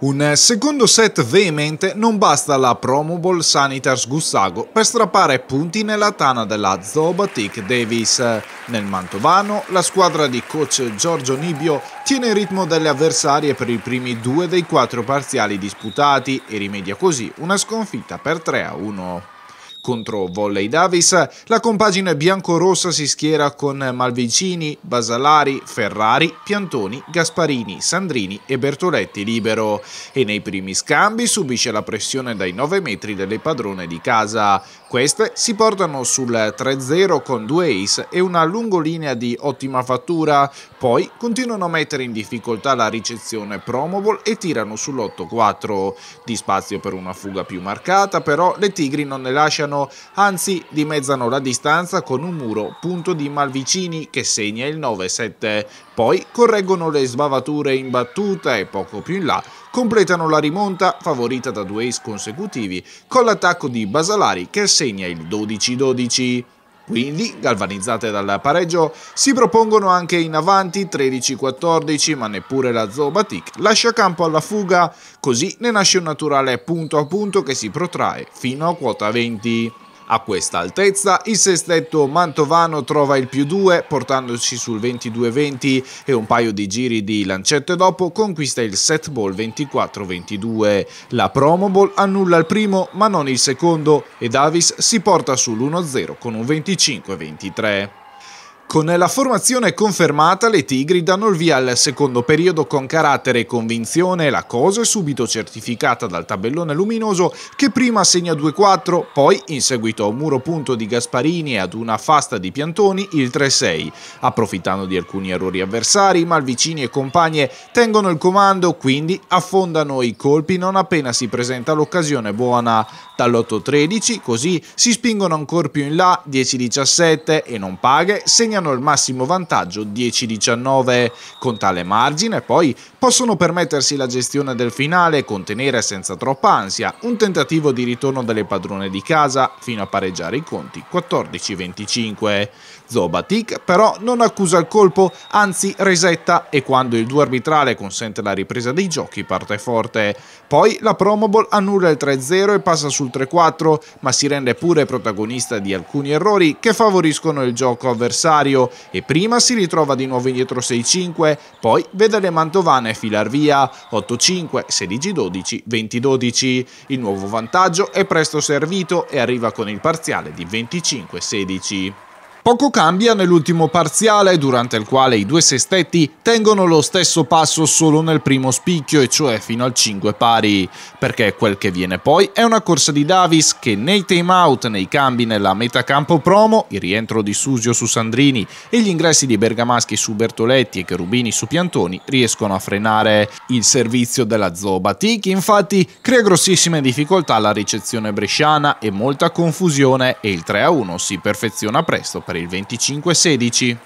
Un secondo set veemente non basta alla Promo Bowl Sanitas Gussago per strappare punti nella tana della Zobatic Davis. Nel Mantovano la squadra di coach Giorgio Nibio tiene il ritmo delle avversarie per i primi due dei quattro parziali disputati e rimedia così una sconfitta per 3 a 1. Contro Volley Davis, la compagine biancorossa si schiera con Malvicini, Basalari, Ferrari, Piantoni, Gasparini, Sandrini e Bertoletti libero e nei primi scambi subisce la pressione dai 9 metri delle padrone di casa. Queste si portano sul 3-0 con due ace e una lungolinea di ottima fattura, poi continuano a mettere in difficoltà la ricezione Promobol e tirano sull'8-4. Di spazio per una fuga più marcata, però le Tigri non ne lasciano lontano, anzi dimezzano la distanza con un muro punto di Malvicini che segna il 9-7. Poi correggono le sbavature in battuta e poco più in là completano la rimonta favorita da due ace consecutivi con l'attacco di Basalari che segna il 12-12. Quindi, galvanizzate dal pareggio, si propongono anche in avanti 13-14, ma neppure la Zobatic lascia campo alla fuga, così ne nasce un naturale punto a punto che si protrae fino a quota 20. A questa altezza il sestetto mantovano trova il più 2 portandosi sul 22-20 e un paio di giri di lancette dopo conquista il set ball 24-22. La promo ball annulla il primo ma non il secondo e Davis si porta sull'1-0 con un 25-23. Con la formazione confermata, le Tigri danno il via al secondo periodo con carattere e convinzione. La cosa è subito certificata dal tabellone luminoso che prima segna 2-4, poi in seguito a un muro punto di Gasparini e ad una fasta di Piantoni il 3-6. Approfittando di alcuni errori avversari, Malvicini e compagne tengono il comando, quindi affondano i colpi non appena si presenta l'occasione buona. Dall'8-13 così si spingono ancora più in là, 10-17 e non paghe, segna guadagnano il massimo vantaggio 10-19 con tale margine, poi possono permettersi la gestione del finale, e contenere senza troppa ansia un tentativo di ritorno delle padrone di casa fino a pareggiare i conti 14-25. Zobatic però non accusa il colpo, anzi resetta e quando il duo arbitrale consente la ripresa dei giochi parte forte. Poi la Promoball annulla il 3-0 e passa sul 3-4, ma si rende pure protagonista di alcuni errori che favoriscono il gioco avversario avversario e prima si ritrova di nuovo indietro 6-5, poi vede le Mantovane filar via 8-5, 16-12, 20-12. Il nuovo vantaggio è presto servito e arriva con il parziale di 25-16. Poco cambia nell'ultimo parziale, durante il quale i due sestetti tengono lo stesso passo solo nel primo spicchio, e cioè fino al 5 pari, perché quel che viene poi è una corsa di Davis che nei time out, nei cambi nella metacampo promo, il rientro di Susio su Sandrini e gli ingressi di Bergamaschi su Bertoletti e Cherubini su Piantoni riescono a frenare. Il servizio della Zobatic infatti crea grossissime difficoltà alla ricezione bresciana e molta confusione e il 3-1 si perfeziona presto per il 25-16.